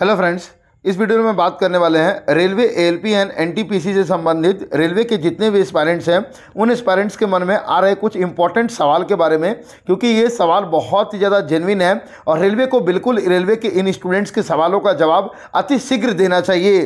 hello friends इस video में बात करने वाले हैं रेलवे एलपी एंड एनटीपीसी से संबंधित रेलवे के जितने भी एस्पायरेंट्स हैं उन एस्पायरेंट्स के मन में आ रहे कुछ इंपॉर्टेंट सवाल के बारे में क्योंकि ये सवाल बहुत ही ज़्यादा जेनविन है और रेलवे को बिल्कुल रेलवे के इन स्टूडेंट्स के सवालों का जवाब अतिशीघ्र देना चाहिए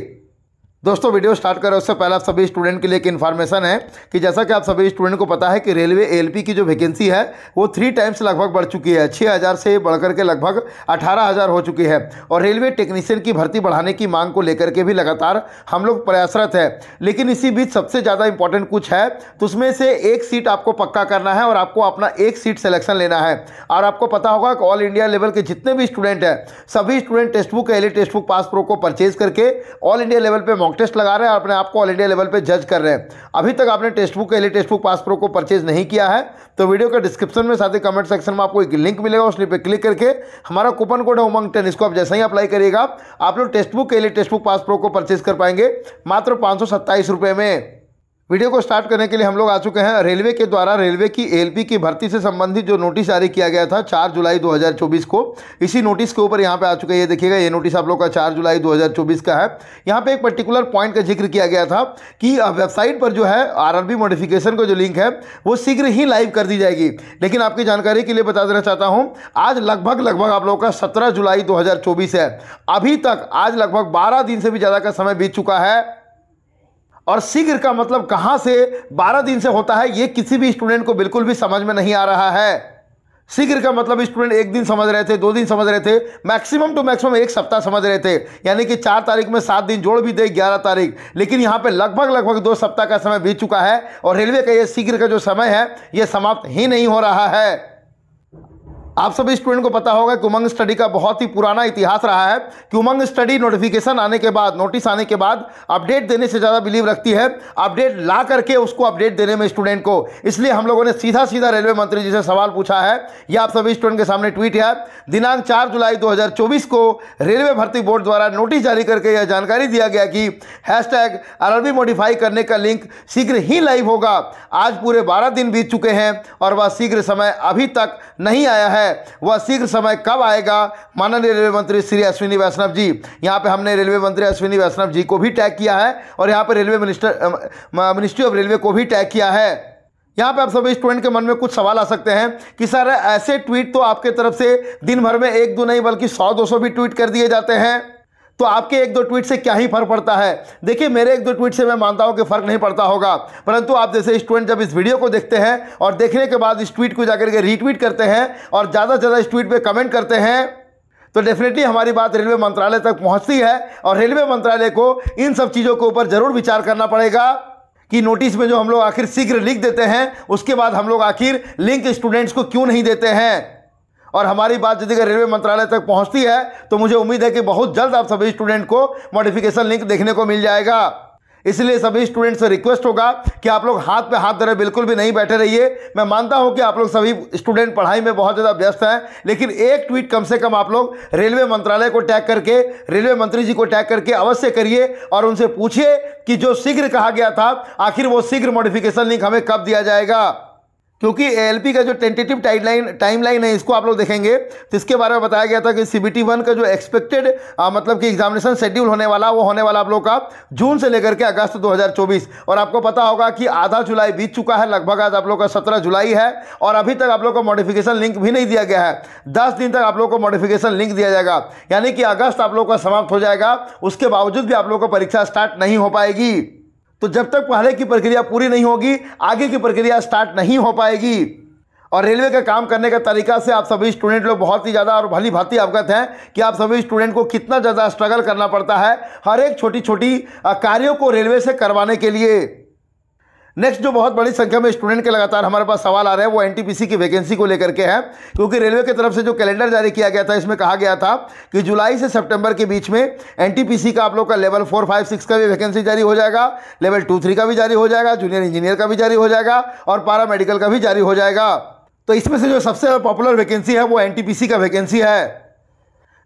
दोस्तों वीडियो स्टार्ट करें उससे पहले आप सभी स्टूडेंट के लिए एक इन्फॉर्मेशन है कि जैसा कि आप सभी स्टूडेंट को पता है कि रेलवे एलपी की जो वैकेंसी है वो थ्री टाइम्स लगभग बढ़ चुकी है छः हज़ार से बढ़कर के लगभग अठारह हज़ार हो चुकी है और रेलवे टेक्नीशियन की भर्ती बढ़ाने की मांग को लेकर के भी लगातार हम लोग प्रयासरत है लेकिन इसी बीच सबसे ज़्यादा इंपॉर्टेंट कुछ है तो उसमें से एक सीट आपको पक्का करना है और आपको अपना एक सीट सेलेक्शन लेना है और आपको पता होगा कि ऑल इंडिया लेवल के जितने भी स्टूडेंट हैं सभी student text book L text book Pass Pro को परचेज करके ऑल इंडिया लेवल पर मॉक टेस्ट लगा रहे हैं और अपने आप को ऑल इंडिया लेवल पे जज कर रहे हैं अभी तक आपने टेस्ट बुक एली टेस्ट बुक पास प्रो को परचेज नहीं किया है तो वीडियो के डिस्क्रिप्शन में साथ ही कमेंट सेक्शन में आपको एक लिंक मिलेगा उस लिंक पर क्लिक करके हमारा कूपन कोड है उमंग टेन इसको आप जैसे ही अप्लाई करिएगा आप लोग टेस्ट बुक एली टेस्ट बुक पास प्रो को परचेज कर पाएंगे मात्र पाँच में वीडियो को स्टार्ट करने के लिए हम लोग आ चुके हैं रेलवे के द्वारा रेलवे की एलपी की भर्ती से संबंधित जो नोटिस जारी किया गया था 4 जुलाई 2024 को इसी नोटिस के ऊपर यहाँ पे आ चुके हैं ये देखिएगा ये नोटिस आप लोग का 4 जुलाई 2024 का है यहाँ पे एक पर्टिकुलर पॉइंट का जिक्र किया गया था कि वेबसाइट पर जो है आर मॉडिफिकेशन का जो लिंक है वो शीघ्र ही लाइव कर दी जाएगी लेकिन आपकी जानकारी के लिए बता देना चाहता हूँ आज लगभग लगभग आप लोग का सत्रह जुलाई दो है अभी तक आज लगभग बारह दिन से भी ज़्यादा का समय बीत चुका है और शीघ्र का मतलब कहाँ से बारह दिन से होता है ये किसी भी स्टूडेंट को बिल्कुल भी समझ में नहीं आ रहा है शीघ्र का मतलब स्टूडेंट एक दिन समझ रहे थे दो दिन समझ रहे थे मैक्सिमम टू मैक्सिमम एक सप्ताह समझ रहे थे यानी कि चार तारीख में सात दिन जोड़ भी दे ग्यारह तारीख लेकिन यहाँ पे लगभग लगभग दो सप्ताह का समय बीत चुका है और रेलवे का ये शीघ्र का जो समय है ये समाप्त ही नहीं हो रहा है आप सभी स्टूडेंट को पता होगा कि उमंग स्टडी का बहुत ही पुराना इतिहास रहा है कि उमंग स्टडी नोटिफिकेशन आने के बाद नोटिस आने के बाद अपडेट देने से ज़्यादा बिलीव रखती है अपडेट ला करके उसको अपडेट देने में स्टूडेंट को इसलिए हम लोगों ने सीधा सीधा रेलवे मंत्री जी से सवाल पूछा है यह आप सभी स्टूडेंट के सामने ट्वीट है दिनांक चार जुलाई दो को रेलवे भर्ती बोर्ड द्वारा नोटिस जारी करके यह जानकारी दिया गया कि हैश मॉडिफाई करने का लिंक शीघ्र ही लाइव होगा आज पूरे बारह दिन बीत चुके हैं और वह शीघ्र समय अभी तक नहीं आया है है वह शीघ्र समय कब आएगा माननीय रेलवे मंत्री श्री अश्विनी वैष्णव जी यहाँ पे हमने रेलवे मंत्री अश्विनी वैष्णव जी को भी टैग किया है और यहाँ पे railway minister ministry of railway को भी टैग किया है यहाँ पे आप सभी स्टूडेंट के मन में कुछ सवाल आ सकते हैं कि सर ऐसे ट्वीट तो आपके तरफ से दिन भर में एक दो नहीं बल्कि सौ दो सौ भी ट्वीट कर दिए जाते हैं तो आपके एक दो ट्वीट से क्या ही फर्क पड़ता है देखिए मेरे एक दो ट्वीट से मैं मानता हूं कि फ़र्क नहीं पड़ता होगा परंतु आप जैसे स्टूडेंट जब इस वीडियो को देखते हैं और देखने के बाद इस ट्वीट को जाकर के रीट्वीट करते हैं और ज़्यादा से ज़्यादा इस ट्वीट पर कमेंट करते हैं तो डेफिनेटली हमारी बात रेलवे मंत्रालय तक पहुंचती है और रेलवे मंत्रालय को इन सब चीज़ों के ऊपर ज़रूर विचार करना पड़ेगा कि नोटिस में जो हम लोग आखिर शीघ्र लिख देते हैं उसके बाद हम लोग आखिर लिंक स्टूडेंट्स को क्यों नहीं देते हैं और हमारी बात यदि रेलवे मंत्रालय तक पहुंचती है तो मुझे उम्मीद है कि बहुत जल्द आप सभी स्टूडेंट को मॉडिफिकेशन लिंक देखने को मिल जाएगा इसलिए सभी स्टूडेंट से रिक्वेस्ट होगा कि आप लोग हाथ पे हाथ धरे बिल्कुल भी नहीं बैठे रहिए मैं मानता हूं कि आप लोग सभी स्टूडेंट पढ़ाई में बहुत ज़्यादा व्यस्त हैं लेकिन एक ट्वीट कम से कम आप लोग रेलवे मंत्रालय को टैग करके रेलवे मंत्री जी को टैग करके अवश्य करिए और उनसे पूछिए कि जो शीघ्र कहा गया था आखिर वो शीघ्र मॉडिफिकेशन लिंक हमें कब दिया जाएगा क्योंकि ए का जो टेंटेटिव टाइडलाइन टाइमलाइन है इसको आप लोग देखेंगे तो इसके बारे में बताया गया था कि सी वन का जो एक्सपेक्टेड मतलब कि एग्जामिनेशन शेड्यूल होने वाला वो होने वाला आप लोग का जून से लेकर के अगस्त 2024 और आपको पता होगा कि आधा जुलाई बीत चुका है लगभग आज आप लोग का सत्रह जुलाई है और अभी तक आप लोग को मॉडिफिकेशन लिंक भी नहीं दिया गया है दस दिन तक आप लोग को मॉडिफिकेशन लिंक दिया जाएगा यानी कि अगस्त आप लोग का समाप्त हो जाएगा उसके बावजूद भी आप लोग को परीक्षा स्टार्ट नहीं हो पाएगी तो जब तक पहले की प्रक्रिया पूरी नहीं होगी आगे की प्रक्रिया स्टार्ट नहीं हो पाएगी और रेलवे का काम करने का तरीका से आप सभी स्टूडेंट लोग बहुत ही ज़्यादा और भली भांति अवगत हैं कि आप सभी स्टूडेंट को कितना ज़्यादा स्ट्रगल करना पड़ता है हर एक छोटी छोटी कार्यों को रेलवे से करवाने के लिए नेक्स्ट जो बहुत बड़ी संख्या में स्टूडेंट के लगातार हमारे पास सवाल आ रहे हैं वो एनटीपीसी की वैकेंसी को लेकर के है क्योंकि रेलवे की तरफ से जो कैलेंडर जारी किया गया था इसमें कहा गया था कि जुलाई से सितंबर के बीच में एनटीपीसी का आप लोग का लेवल फोर फाइव सिक्स का भी वैकेंसी जारी हो जाएगा लेवल टू थ्री का भी जारी हो जाएगा जूनियर इंजीनियर का भी जारी हो जाएगा और पारा मेडिकल का भी जारी हो जाएगा तो इसमें से जो सबसे पॉपुलर वैकेंसी है वो एन का वैकेंसी है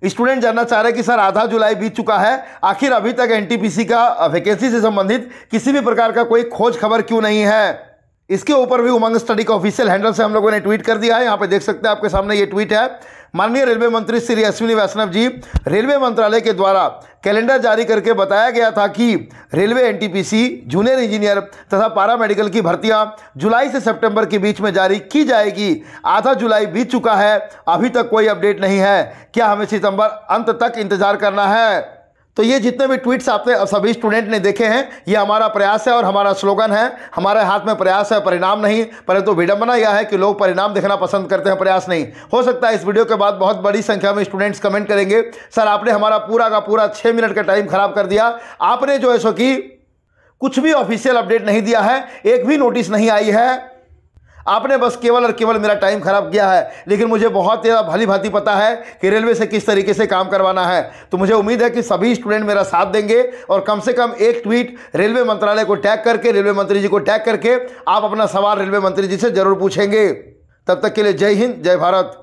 स्टूडेंट जानना चाह रहे हैं कि सर आधा जुलाई बीत चुका है आखिर अभी तक एनटीपीसी का वैकेंसी से संबंधित किसी भी प्रकार का कोई खोज खबर क्यों नहीं है इसके ऊपर भी उमंग स्टडी का ऑफिशियल हैंडल से हम लोगों ने ट्वीट कर दिया है यहाँ पे देख सकते हैं आपके सामने ये ट्वीट है माननीय रेलवे मंत्री श्री अश्विनी वैष्णव जी रेलवे मंत्रालय के द्वारा कैलेंडर जारी करके बताया गया था कि रेलवे एनटीपीसी जूनियर इंजीनियर तथा पारा मेडिकल की भर्तियां जुलाई से सितंबर के बीच में जारी की जाएगी आधा जुलाई बीत चुका है अभी तक कोई अपडेट नहीं है क्या हमें सितंबर अंत तक इंतजार करना है तो ये जितने भी ट्वीट्स आपने सभी स्टूडेंट ने देखे हैं ये हमारा प्रयास है और हमारा स्लोगन है हमारे हाथ में प्रयास है परिणाम नहीं परंतु तो विडंबना यह है कि लोग परिणाम देखना पसंद करते हैं प्रयास नहीं हो सकता है इस वीडियो के बाद बहुत बड़ी संख्या में स्टूडेंट्स कमेंट करेंगे सर आपने हमारा पूरा का पूरा छः मिनट का टाइम खराब कर दिया आपने जो है सो कि कुछ भी ऑफिशियल अपडेट नहीं दिया है एक भी नोटिस नहीं आई है आपने बस केवल और केवल मेरा टाइम ख़राब किया है लेकिन मुझे बहुत ज़्यादा भली भांति पता है कि रेलवे से किस तरीके से काम करवाना है तो मुझे उम्मीद है कि सभी स्टूडेंट मेरा साथ देंगे और कम से कम एक ट्वीट रेलवे मंत्रालय को टैग करके रेलवे मंत्री जी को टैग करके आप अपना सवाल रेलवे मंत्री जी से ज़रूर पूछेंगे तब तक के लिए जय हिंद जय भारत